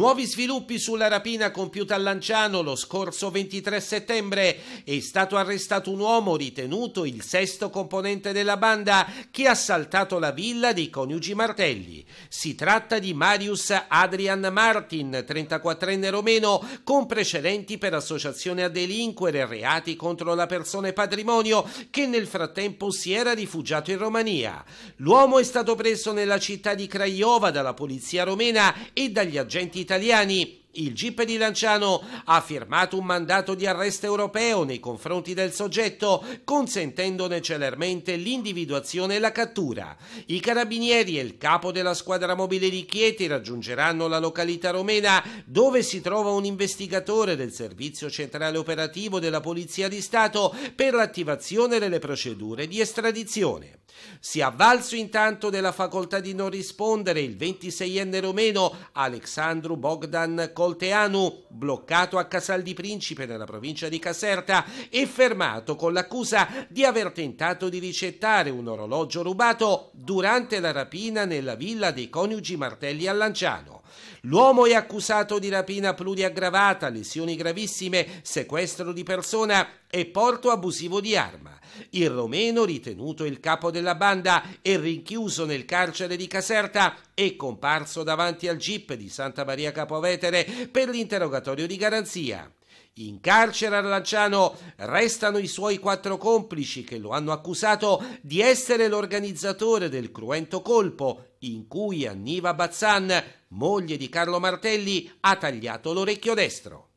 Nuovi sviluppi sulla rapina compiuta a Lanciano lo scorso 23 settembre. È stato arrestato un uomo ritenuto il sesto componente della banda che ha assaltato la villa dei coniugi Martelli. Si tratta di Marius Adrian Martin, 34enne romeno, con precedenti per associazione a delinquere, e reati contro la persona e patrimonio, che nel frattempo si era rifugiato in Romania. L'uomo è stato preso nella città di Craiova dalla polizia romena e dagli agenti italiani il GIP di Lanciano ha firmato un mandato di arresto europeo nei confronti del soggetto, consentendone celermente l'individuazione e la cattura. I carabinieri e il capo della squadra mobile di Chieti raggiungeranno la località romena dove si trova un investigatore del Servizio Centrale Operativo della Polizia di Stato per l'attivazione delle procedure di estradizione. Si è avvalso intanto della facoltà di non rispondere il 26enne romeno Alexandru Bogdan Colteanu, bloccato a Casal di Principe nella provincia di Caserta e fermato con l'accusa di aver tentato di ricettare un orologio rubato durante la rapina nella villa dei coniugi Martelli a Lanciano. L'uomo è accusato di rapina pluriaggravata, lesioni gravissime, sequestro di persona e porto abusivo di arma. Il romeno, ritenuto il capo della banda e rinchiuso nel carcere di Caserta, è comparso davanti al GIP di Santa Maria Capovetere per l'interrogatorio di garanzia. In carcere a Lanciano restano i suoi quattro complici che lo hanno accusato di essere l'organizzatore del cruento colpo in cui Anniva Bazzan moglie di Carlo Martelli, ha tagliato l'orecchio destro.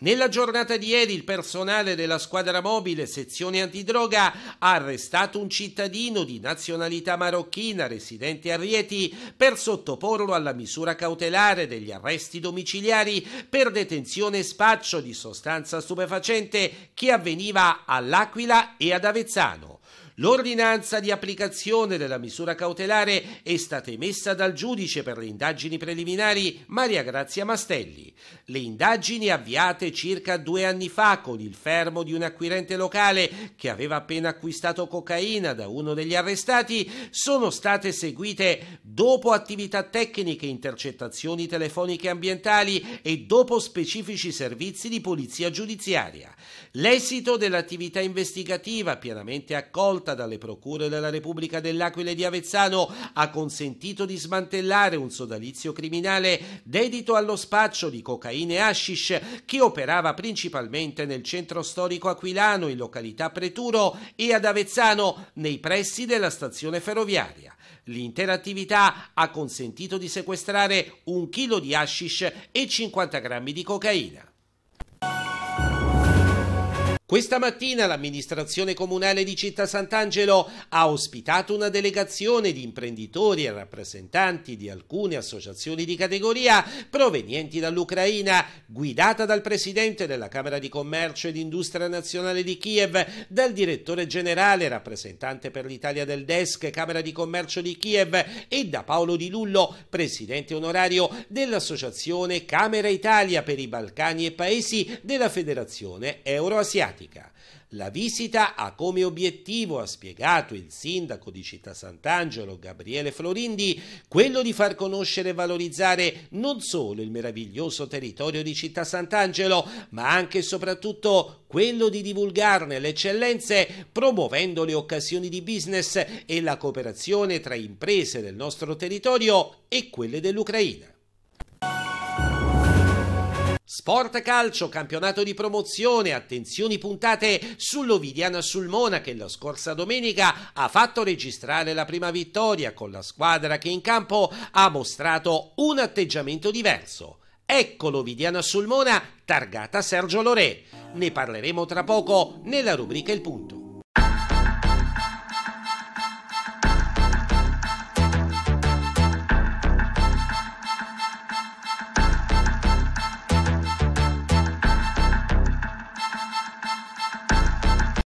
Nella giornata di ieri il personale della squadra mobile sezione antidroga ha arrestato un cittadino di nazionalità marocchina residente a Rieti per sottoporlo alla misura cautelare degli arresti domiciliari per detenzione e spaccio di sostanza stupefacente che avveniva all'Aquila e ad Avezzano. L'ordinanza di applicazione della misura cautelare è stata emessa dal giudice per le indagini preliminari Maria Grazia Mastelli. Le indagini avviate circa due anni fa con il fermo di un acquirente locale che aveva appena acquistato cocaina da uno degli arrestati sono state seguite dopo attività tecniche, intercettazioni telefoniche ambientali e dopo specifici servizi di polizia giudiziaria. L'esito dell'attività investigativa pienamente accolta condotta dalle procure della Repubblica dell'Aquila e di Avezzano ha consentito di smantellare un sodalizio criminale dedito allo spaccio di cocaina e hashish che operava principalmente nel centro storico aquilano, in località Preturo e ad Avezzano, nei pressi della stazione ferroviaria. L'intera attività ha consentito di sequestrare un chilo di hashish e 50 grammi di cocaina. Questa mattina l'amministrazione comunale di Città Sant'Angelo ha ospitato una delegazione di imprenditori e rappresentanti di alcune associazioni di categoria provenienti dall'Ucraina, guidata dal presidente della Camera di Commercio ed Industria Nazionale di Kiev, dal direttore generale rappresentante per l'Italia del Desk Camera di Commercio di Kiev e da Paolo Di Lullo, presidente onorario dell'associazione Camera Italia per i Balcani e Paesi della Federazione Euroasiatica mediatica. La visita ha come obiettivo, ha spiegato il sindaco di Città Sant'Angelo Gabriele Florindi, quello di far conoscere e valorizzare non solo il meraviglioso territorio di Città Sant'Angelo, ma anche e soprattutto quello di divulgarne le eccellenze promuovendo le occasioni di business e la cooperazione tra imprese del nostro territorio e quelle dell'Ucraina. Sport Calcio, campionato di promozione, attenzioni puntate sull'Ovidiana Sulmona che la scorsa domenica ha fatto registrare la prima vittoria con la squadra che in campo ha mostrato un atteggiamento diverso. Eccolo Vidiano Sulmona, targata Sergio Loré. Ne parleremo tra poco nella rubrica Il Punto.